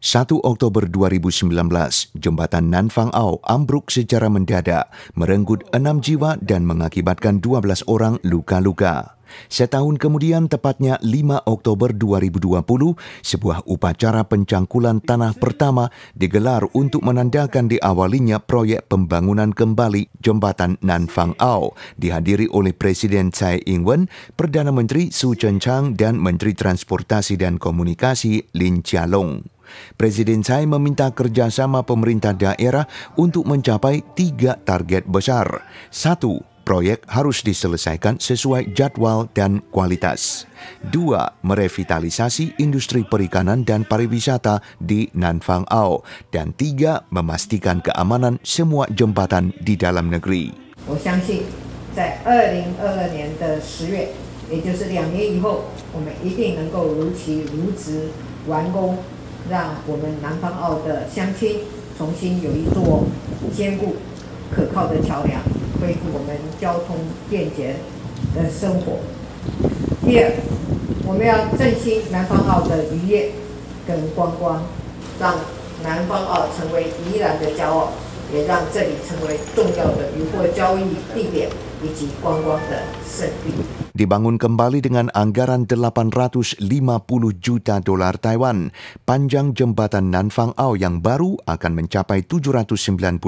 1 Oktober 2019, jembatan Nanfang Ao ambruk secara mendadak, merenggut enam jiwa dan mengakibatkan 12 orang luka-luka. Setahun kemudian, tepatnya 5 Oktober 2020, sebuah upacara pencangkulan tanah pertama digelar untuk menandakan diawalinya proyek pembangunan kembali jembatan Nanfang Ao, dihadiri oleh Presiden Tsai Ing-wen, Perdana Menteri Su Chen Chang, dan Menteri Transportasi dan Komunikasi Lin Chia-long. Presiden Tsai meminta kerjasama pemerintah daerah untuk mencapai tiga target besar. Satu, proyek harus diselesaikan sesuai jadwal dan kualitas. Dua, merevitalisasi industri perikanan dan pariwisata di Nanfang Ao. Dan tiga, memastikan keamanan semua jembatan di dalam negeri. 2022让我们南方澳的乡亲重新有一座坚固、可靠的桥梁，恢复我们交通便捷的生活。第二，我们要振兴南方澳的渔业跟观光，让南方澳成为宜兰的骄傲。也让这里成为重要的渔获交易地点以及观光的圣地。Dibangun kembali dengan anggaran 850 juta dolar Taiwan, panjang jembatan Nanfang Ao yang baru akan mencapai 796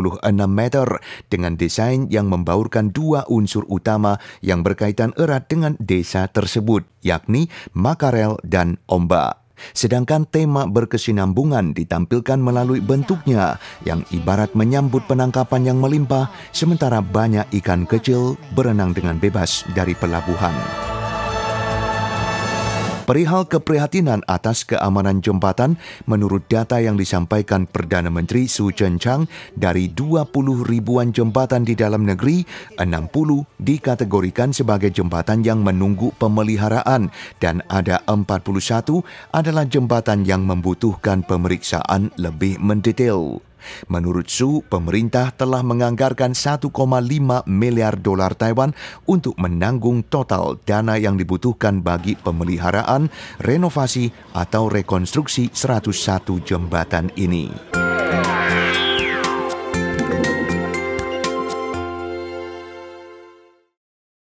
meter dengan desain yang membaurkan dua unsur utama yang berkaitan erat dengan desa tersebut, yakni makarel dan ombak. Sedangkan tema berkesinambungan ditampilkan melalui bentuknya yang ibarat menyambut penangkapan yang melimpah sementara banyak ikan kecil berenang dengan bebas dari pelabuhan. Perihal keprihatinan atas keamanan jembatan, menurut data yang disampaikan Perdana Menteri Su Chen Chang, dari 20 ribuan jembatan di dalam negeri, 60 dikategorikan sebagai jembatan yang menunggu pemeliharaan dan ada 41 adalah jembatan yang membutuhkan pemeriksaan lebih mendetail. Menurut Su, pemerintah telah menganggarkan 1,5 miliar dolar Taiwan untuk menanggung total dana yang dibutuhkan bagi pemeliharaan, renovasi, atau rekonstruksi 101 jembatan ini.